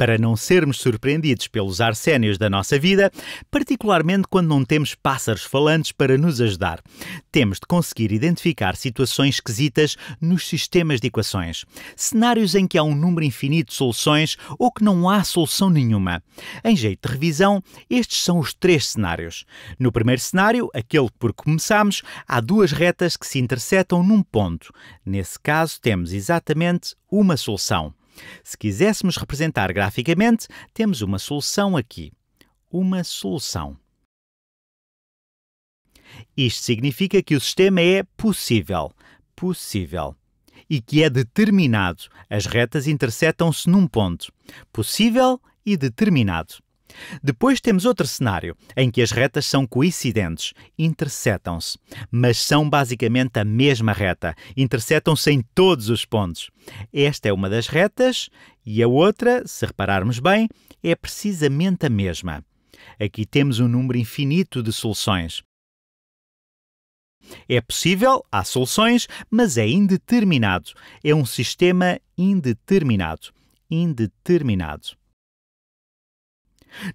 para não sermos surpreendidos pelos arsénios da nossa vida, particularmente quando não temos pássaros falantes para nos ajudar. Temos de conseguir identificar situações esquisitas nos sistemas de equações, cenários em que há um número infinito de soluções ou que não há solução nenhuma. Em jeito de revisão, estes são os três cenários. No primeiro cenário, aquele por que começamos, há duas retas que se interceptam num ponto. Nesse caso, temos exatamente uma solução. Se quiséssemos representar graficamente, temos uma solução aqui. Uma solução. Isto significa que o sistema é possível. Possível. E que é determinado. As retas interceptam se num ponto. Possível e determinado. Depois temos outro cenário, em que as retas são coincidentes, interceptam-se, mas são basicamente a mesma reta, interceptam-se em todos os pontos. Esta é uma das retas e a outra, se repararmos bem, é precisamente a mesma. Aqui temos um número infinito de soluções. É possível, há soluções, mas é indeterminado. É um sistema indeterminado. Indeterminado.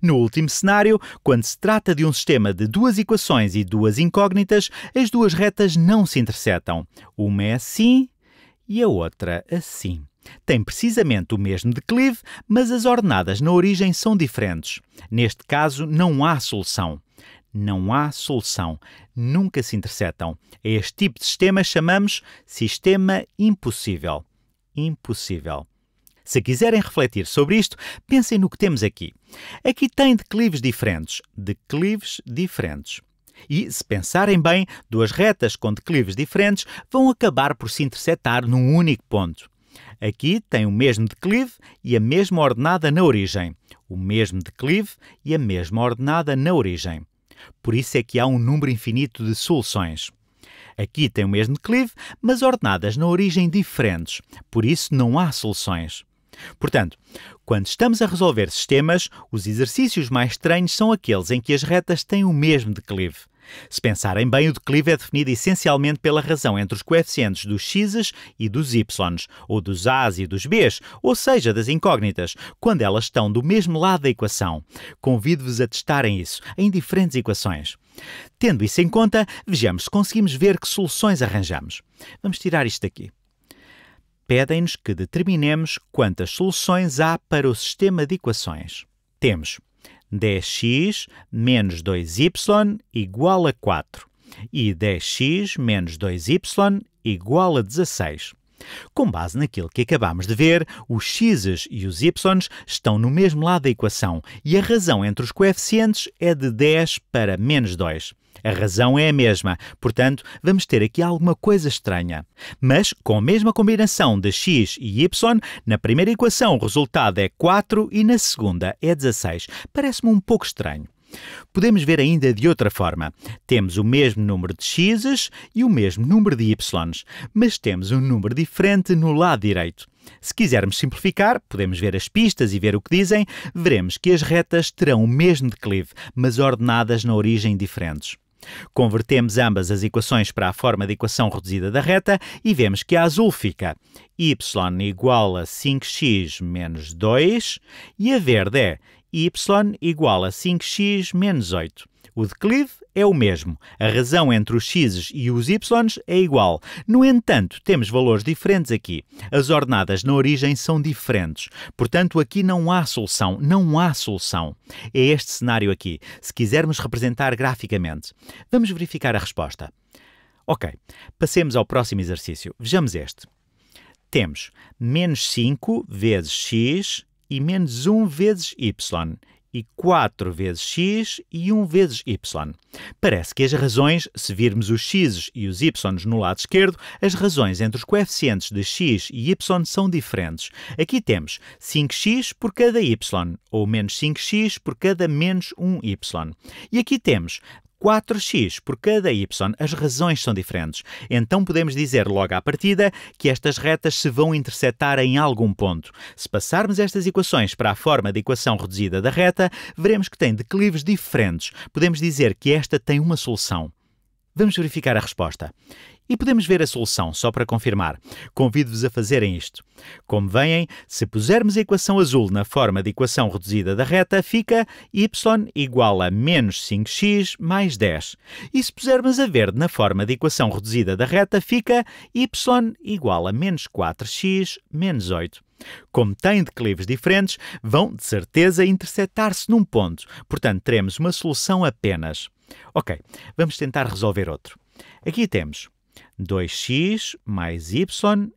No último cenário, quando se trata de um sistema de duas equações e duas incógnitas, as duas retas não se interceptam. Uma é assim e a outra assim. Tem precisamente o mesmo declive, mas as ordenadas na origem são diferentes. Neste caso, não há solução. Não há solução. Nunca se interceptam. A este tipo de sistema chamamos sistema impossível. Impossível. Se quiserem refletir sobre isto, pensem no que temos aqui. Aqui tem declives diferentes, declives diferentes. E, se pensarem bem, duas retas com declives diferentes vão acabar por se interceptar num único ponto. Aqui tem o mesmo declive e a mesma ordenada na origem. O mesmo declive e a mesma ordenada na origem. Por isso é que há um número infinito de soluções. Aqui tem o mesmo declive, mas ordenadas na origem diferentes. Por isso não há soluções. Portanto, quando estamos a resolver sistemas, os exercícios mais estranhos são aqueles em que as retas têm o mesmo declive. Se pensarem bem, o declive é definido essencialmente pela razão entre os coeficientes dos x e dos y, ou dos a's e dos b's, ou seja, das incógnitas, quando elas estão do mesmo lado da equação. Convido-vos a testarem isso em diferentes equações. Tendo isso em conta, vejamos se conseguimos ver que soluções arranjamos. Vamos tirar isto daqui pedem-nos que determinemos quantas soluções há para o sistema de equações. Temos 10x menos 2y igual a 4 e 10x menos 2y igual a 16. Com base naquilo que acabamos de ver, os x's e os y's estão no mesmo lado da equação e a razão entre os coeficientes é de 10 para menos 2. A razão é a mesma, portanto, vamos ter aqui alguma coisa estranha. Mas, com a mesma combinação de x e y, na primeira equação o resultado é 4 e na segunda é 16. Parece-me um pouco estranho. Podemos ver ainda de outra forma. Temos o mesmo número de x's e o mesmo número de y's, mas temos um número diferente no lado direito. Se quisermos simplificar, podemos ver as pistas e ver o que dizem, veremos que as retas terão o mesmo declive, mas ordenadas na origem diferentes. Convertemos ambas as equações para a forma de equação reduzida da reta e vemos que a azul fica y igual a 5x menos 2 e a verde é y igual a 5x menos 8. O declive é o mesmo. A razão entre os x's e os y's é igual. No entanto, temos valores diferentes aqui. As ordenadas na origem são diferentes. Portanto, aqui não há solução. Não há solução. É este cenário aqui, se quisermos representar graficamente. Vamos verificar a resposta. Ok, passemos ao próximo exercício. Vejamos este. Temos menos 5 vezes x e menos 1 vezes y e 4 vezes x e 1 vezes y. Parece que as razões, se virmos os x e os y no lado esquerdo, as razões entre os coeficientes de x e y são diferentes. Aqui temos 5x por cada y, ou menos 5x por cada menos 1y. E aqui temos 4x por cada y, as razões são diferentes. Então podemos dizer logo à partida que estas retas se vão interceptar em algum ponto. Se passarmos estas equações para a forma de equação reduzida da reta, veremos que tem declives diferentes. Podemos dizer que esta tem uma solução. Vamos verificar a resposta. E podemos ver a solução, só para confirmar. Convido-vos a fazerem isto. Como veem, se pusermos a equação azul na forma de equação reduzida da reta, fica y igual a menos 5x mais 10. E se pusermos a verde na forma de equação reduzida da reta, fica y igual a menos 4x menos 8. Como têm declives diferentes, vão de certeza interceptar-se num ponto, portanto teremos uma solução apenas. Ok, vamos tentar resolver outro. Aqui temos 2x mais y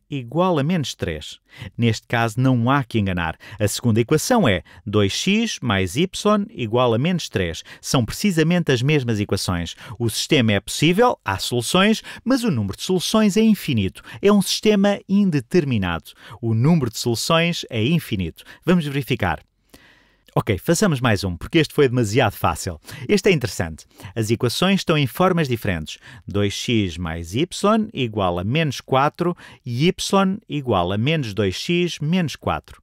igual a menos 3. Neste caso, não há que enganar. A segunda equação é 2x mais y igual a menos 3. São precisamente as mesmas equações. O sistema é possível, há soluções, mas o número de soluções é infinito. É um sistema indeterminado. O número de soluções é infinito. Vamos verificar. Ok, façamos mais um, porque este foi demasiado fácil. Este é interessante. As equações estão em formas diferentes. 2x mais y igual a menos 4 e y igual a menos 2x menos 4.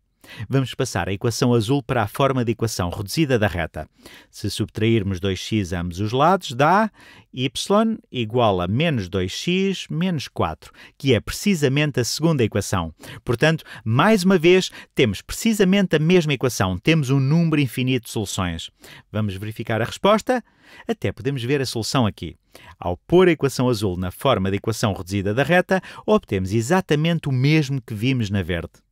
Vamos passar a equação azul para a forma de equação reduzida da reta. Se subtrairmos 2x a ambos os lados, dá y igual a menos 2x menos 4, que é precisamente a segunda equação. Portanto, mais uma vez, temos precisamente a mesma equação. Temos um número infinito de soluções. Vamos verificar a resposta? Até podemos ver a solução aqui. Ao pôr a equação azul na forma de equação reduzida da reta, obtemos exatamente o mesmo que vimos na verde.